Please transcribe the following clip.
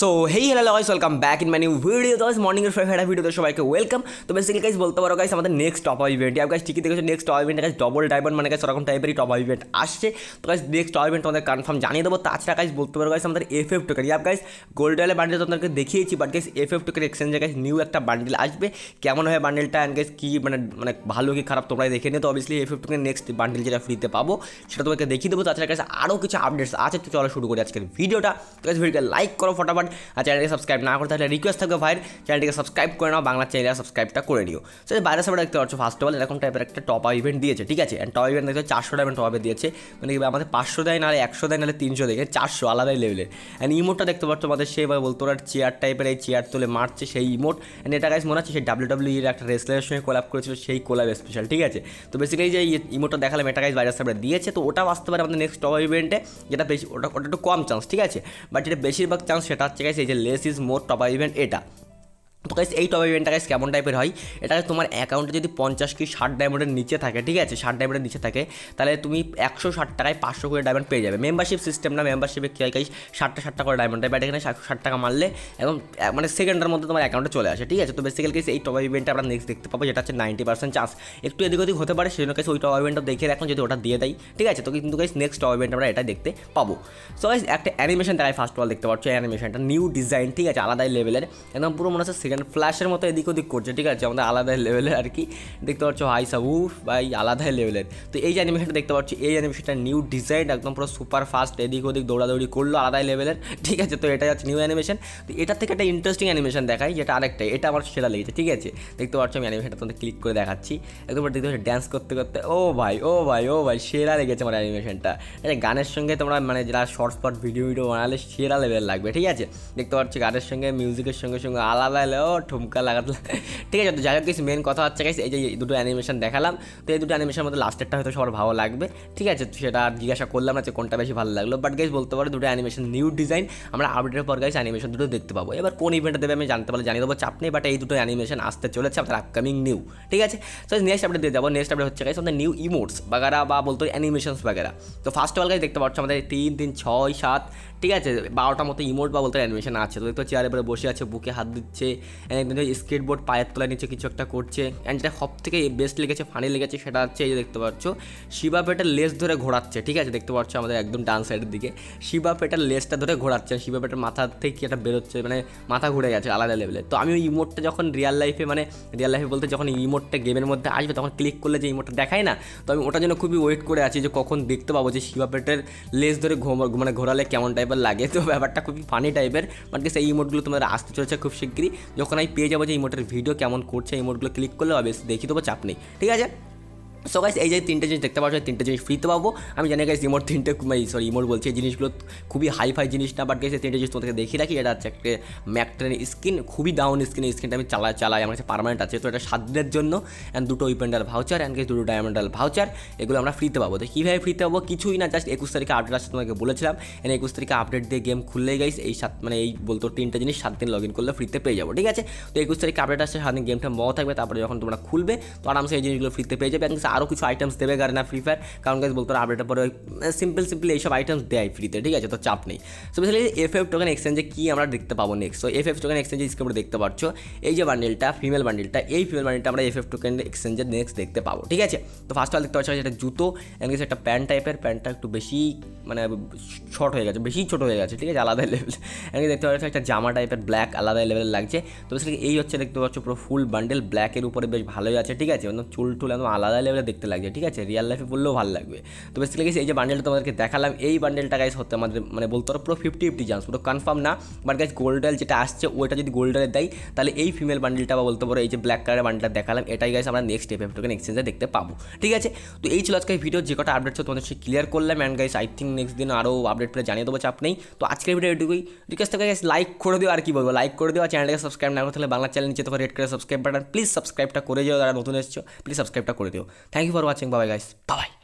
So hey hello guys welcome back in my new video তো guys morning এর five video ভিডিওতে সবাইকে welcome তো বেসিক্যালি গাইস বলতে পারো গাইস আমাদের নেক্সট টপ ইভেন্ট আর গাইস ঠিকই দেখেছো next top event guys double diamond মানে গাইস ওরকম টাইপেরই টপ ইভেন্ট আসছে তো গাইস নেক্সট টপ ইভেন্ট তোমাদের কনফার্ম জানিয়ে দেবো তাছাড়া গাইস বলতে পারো গাইস আমাদের এফ এফ টোকেন ইয়াপ গাইস গোল্ড ডালে বান্ডেল তোমাদেরকে দেখিয়েছি but guys F F token এক্সচেঞ্জে গাইস নিউ একটা বান্ডেল আসবে কেমন হয় বান্ডেলটা অ্যান্ড গাইস কী মানে মানে ভালো কি খারাপ তোমরা দেখে নিও তো obviously F F token next bundle যেটা ফ্রিতে পাবো সেটা তোমাকে দেখিয়ে দেবো তাছাড়া গাইস আরও কিছু আপডেটস আছে তো চলো শুরু করি আজকের ভিডিওটা তো গাইস ভিডিওটা লাইক করো ফটো ফটাফট আর চ্যানেলকে সাবস্ক্রাইব না করে তাহলে রিকোয়েস্ট থাকবে ভাইয়ের চ্যানেলটিকে সাবস্ক্রাইব করে নাও বাংলা চ্যানেল সাবস্ক্রাইবটা করে নিও সো বাইরে সবাই দেখতে পাচ্ছ ফার্স্ট অফ অল এরকম টাইপের একটা টপ ইভেন্ট দিয়েছে ঠিক আছে অ্যান্ড টপ ইভেন্ট দেখতে চারশো ডায়মন্ড টপ দিয়েছে মানে আমাদের পাঁচশো দেয় নাহলে একশো দেয় নাহলে তিনশো দেখে চারশো আলাদাই লেভেলের অ্যান্ড ইমোটটা দেখতে পাচ্ছ আমাদের সে এবার বলতো ওরা চেয়ার টাইপের এই চেয়ার তুলে মারছে সেই ইমোট অ্যান্ড এটা গাইজ মনে হচ্ছে সেই ডাব্লিউ ডাব্লিউ এর একটা রেসলারের সঙ্গে কোলাপ করেছিল সেই কোলাপ স্পেশাল ঠিক আছে তো বেসিক্যালি যে ইমোটটা দেখালাম এটা গাইজ বাইরে সবাই দিয়েছে তো ওটাও আসতে পারে আমাদের নেক্সট টপ ইভেন্টে যেটা বেশি ওটা ওটা একটু কম চান্স ঠিক আছে বাট যেটা বেশিরভাগ চান্স সেটা তার গাইস এই যে less is more topper event এটা তো গাইস এই টপ ইভেন্টটা গাইস কেমন টাইপের হয় এটা তোমার অ্যাকাউন্টে যদি পঞ্চাশ কি ষাট ডায়মন্ডের নিচে থাকে ঠিক আছে ষাট ডায়মন্ডের নিচে থাকে তাহলে তুমি একশো ষাট টাকায় পাঁচশো করে ডায়মন্ড পেয়ে যাবে মেম্বারশিপ সিস্টেম না মেম্বারশিপে কী হয় গাইস ষাটটা ষাটটা করে ডায়মন্ড বাট এখানে ষাট টাকা মারলে এবং মানে সেকেন্ডের মধ্যে তোমার অ্যাকাউন্টে চলে আসে ঠিক আছে তো বেসিক্যালি গাইস এই টপ ইভেন্টটা আমরা নেক্সট দেখতে পাবো যেটা হচ্ছে নাইনটি পার্সেন্ট চান্স একটু এদিক ওদিক হতে পারে সেজন্য গাইস ওই টপ ইভেন্টটা দেখে রাখুন যদি ওটা দিয়ে দেয় ঠিক আছে তো কিন্তু গাইস নেক্সট টপ ইভেন্ট আমরা এটা দেখতে পাবো সো গাইস একটা অ্যানিমেশন দেখায় ফার্স্ট অফ অল দেখতে পাচ্ছ অ্যানিমেশনটা নিউ ডিজাইন ঠিক আছে আলাদাই লেভেলের একদম পুরো মনে হচ্ছে সেকেন্ড এখানে ফ্ল্যাশের মতো এদিক ওদিক করছে ঠিক আছে আমাদের আলাদা লেভেলের আর কি দেখতে পাচ্ছ হাই সাবু ভাই আলাদা লেভেলের তো এই অ্যানিমেশনটা দেখতে পাচ্ছি এই অ্যানিমেশনটা নিউ ডিজাইন একদম পুরো সুপার ফাস্ট এদিক ওদিক দৌড়াদৌড়ি করলো আলাদা লেভেলের ঠিক আছে তো এটাই হচ্ছে নিউ অ্যানিমেশন তো এটা থেকে একটা ইন্টারেস্টিং অ্যানিমেশন দেখাই যেটা আরেকটা এটা আমার সেটা লেগেছে ঠিক আছে দেখতে পাচ্ছ আমি অ্যানিমেশনটা তোমাদের ক্লিক করে দেখাচ্ছি একদম দেখতে পাচ্ছি ড্যান্স করতে করতে ও ভাই ও ভাই ও ভাই সেরা লেগেছে আমার অ্যানিমেশনটা গানের সঙ্গে তোমরা মানে যারা শর্ট শর্ট ভিডিও ভিডিও বানালে সেরা লেভেল লাগবে ঠিক আছে দেখতে পাচ্ছি গানের সঙ্গে মিউজিকের সঙ্গে সঙ্গে আলাদা ও ঠুমকা লাগাতে ঠিক আছে তো যাই হোক মেন কথা হচ্ছে গাইস এই যে দুটো অ্যানিমেশন দেখালাম তো এই দুটো অ্যানিমেশনের মধ্যে লাস্টেরটা হয়তো সবার ভালো লাগবে ঠিক আছে সেটা জিজ্ঞাসা করলাম না যে কোনটা বেশি ভালো লাগলো বাট গাইস বলতে পারো দুটো অ্যানিমেশন নিউ ডিজাইন আমরা আপডেটের পর গাইস অ্যানিমেশন দুটো দেখতে পাবো এবার কোন ইভেন্ট দেবে আমি জানতে পারলে জানিয়ে দেবো চাপ নেই বাট এই দুটো অ্যানিমেশন আসতে চলেছে আপনার আপকামিং নিউ ঠিক আছে তো নেক্সট আপডেট দিয়ে যাবো নেক্সট আপডেট হচ্ছে গাইস আমাদের নিউ ইমোটস বাগারা বা বলতো অ্যানিমেশনস বাগেরা তো ফার্স্ট অফ অল গাইস দেখতে পাচ্ছ আমাদের তিন তিন ছয় সাত ঠিক আছে বারোটার মতো ইমোট বা বলতে অ্যানিমেশন আছে তো দেখতে চেয়ারে বসে আছে বুকে হাত দিচ্ছে স্কেটবোর্ড পায়ের তোলা নিচে কিছু একটা করছে অ্যান্ড যেটা সব থেকে বেস্ট লেগেছে ফানি লেগেছে সেটা হচ্ছে এই যে দেখতে পাচ্ছ শিবা পেটের লেস ধরে ঘোরাচ্ছে ঠিক আছে দেখতে পাচ্ছ আমাদের একদম ডান সাইডের দিকে শিবা পেটের লেসটা ধরে ঘোরাচ্ছে শিবা পেটের মাথা থেকে কি একটা বেরোচ্ছে মানে মাথা ঘুরে গেছে আলাদা লেভেলে তো আমি ওই ইমোটটা যখন রিয়াল লাইফে মানে রিয়াল লাইফে বলতে যখন ইমোটটা গেমের মধ্যে আসবে তখন ক্লিক করলে যে ইমোটটা দেখায় না তো আমি ওটার জন্য খুবই ওয়েট করে আছি যে কখন দেখতে পাবো যে শিবা পেটের লেস ধরে মানে ঘোরালে কেমন টাইপের আমার লাগে তো ব্যাপারটা খুবই ফানি টাইপের মানে কি সেই ইমোটগুলো তোমার আসতে চলেছে খুব শিগগিরই যখন আমি পেয়ে যাবো যে ইমোটের ভিডিও কেমন করছে ইমোটগুলো ক্লিক করলে অবশ্যই দেখিয়ে দেবো চাপ নেই ঠিক আছে সো গাইস এই যে তিনটে জিনিস দেখতে পাচ্ছ তিনটে জিনিস ফ্রিতে পাবো আমি জানি গাইস ইমোর তিনটে সরি ইমোর বলছি এই জিনিসগুলো খুবই হাই ফাই জিনিস না বাট গাইস এই তিনটে জিনিস তোমাদেরকে দেখিয়ে রাখি এটা হচ্ছে একটা ম্যাকট্রেন স্কিন খুবই ডাউন এই স্কিনটা আমি চালা চালাই আমার কাছে পারমানেন্ট আছে তো এটা সাত দিনের জন্য অ্যান্ড দুটো উইপেন্ডাল ভাউচার অ্যান্ড গাইস দুটো ডায়মন্ডাল ভাউচার এগুলো আমরা ফ্রিতে পাবো তো কীভাবে ফ্রিতে পাবো কিছুই না জাস্ট একুশ তারিখে আপডেট আসছে তোমাকে বলেছিলাম এন একুশ তারিখে আপডেট দিয়ে গেম খুললে গাইস এই সাত মানে এই বলতো তিনটে জিনিস সাত দিন লগ ইন করলে ফ্রিতে পেয়ে যাবো ঠিক আছে তো একুশ তারিখে আপডেট আসছে সাত দিন গেমটা মহ থাকবে তারপরে যখন তোমরা খুলবে তো আরামসে এই জিনিসগুলো ফ্রিতে পেয়ে যাবে অ্যান্ড আরও কিছু আইটেমস দেবে গারে না ফ্রি ফায়ার কারণ গাইজ বলতো আপডেটের পরে সিম্পল মানে সিম্পল এইসব আইটেমস দেয় ফ্রিতে ঠিক আছে তো চাপ নেই so basically F F token এক্সচেঞ্জে কী আমরা দেখতে পাবো next so F F token এক্সচেঞ্জে স্ক্রিপ্টে দেখতে পাচ্ছ এই যে বান্ডেলটা ফিমেল বান্ডেলটা এই ফিমেল বান্ডেলটা আমরা এফ এফ টোকেন এক্সচেঞ্জে নেক্সট দেখতে পাবো ঠিক আছে তো ফার্স্ট অল দেখতে পাচ্ছ এটা জুতো এমন কিছু একটা প্যান্ট টাইপের প্যান্টটা একটু বেশি মানে শর্ট হয়ে গেছে বেশি ছোট হয়ে গেছে ঠিক আছে আলাদা লেভেল এমনি দেখতে পাচ্ছ একটা জামা টাইপের ব্ল্যাক আলাদা লেভেলের লাগছে তো বেসিক্যালি এই হচ্ছে দেখতে পাচ্ছ পুরো ফুল বান্ডেল ব্ল্যাকের উপরে বেশ ভালোই আছে ঠিক আছে চুল টুল একদম আলাদা লেভেল লাগলে দেখতে লাগছে ঠিক আছে রিয়াল লাইফে বললেও ভালো লাগবে তো বেসিক্যালি গেছি এই যে বান্ডেলটা তোমাদেরকে দেখালাম এই বান্ডেলটা গাইস হতে আমাদের মানে বলতে পারো পুরো ফিফটি ফিফটি চান্স পুরো কনফার্ম না বাট গাইস গোল্ডেল যেটা আসছে ওইটা যদি গোল্ডেলের দেয় তাহলে এই ফিমেল বান্ডেলটা বা বলতে পারো এই যে ব্ল্যাক কালারের বান্ডেলটা দেখালাম এটাই গাইজ আমরা নেক্সট এফ এফ টোকেন এক্সচেঞ্জে দেখতে পাবো ঠিক আছে তো এই ছিল আজকে ভিডিও যে কটা আপডেট ছিল তোমাদের সে ক্লিয়ার করলাম and guys I think next দিন আরও আপডেট পেলে জানিয়ে দেবো চাপ নেই তো আজকের ভিডিও এটুকুই রিকোয়েস্ট থেকে গাইস লাইক করে দিও আর কি বলবো লাইক করে দিও আর চ্যানেলকে সাবস্ক্রাইব না করলে বাংলা চ্যানেল নিচে তোমার রেড করে সাবস্ক্রাইব বাটন প্লিজ সাবস্ক্রাইবটা করে দিও যারা নতুন এসছো প্লিজ সাবস্ক্রাইবটা করে দিও Thank you for watching. Bye bye guys. Bye bye.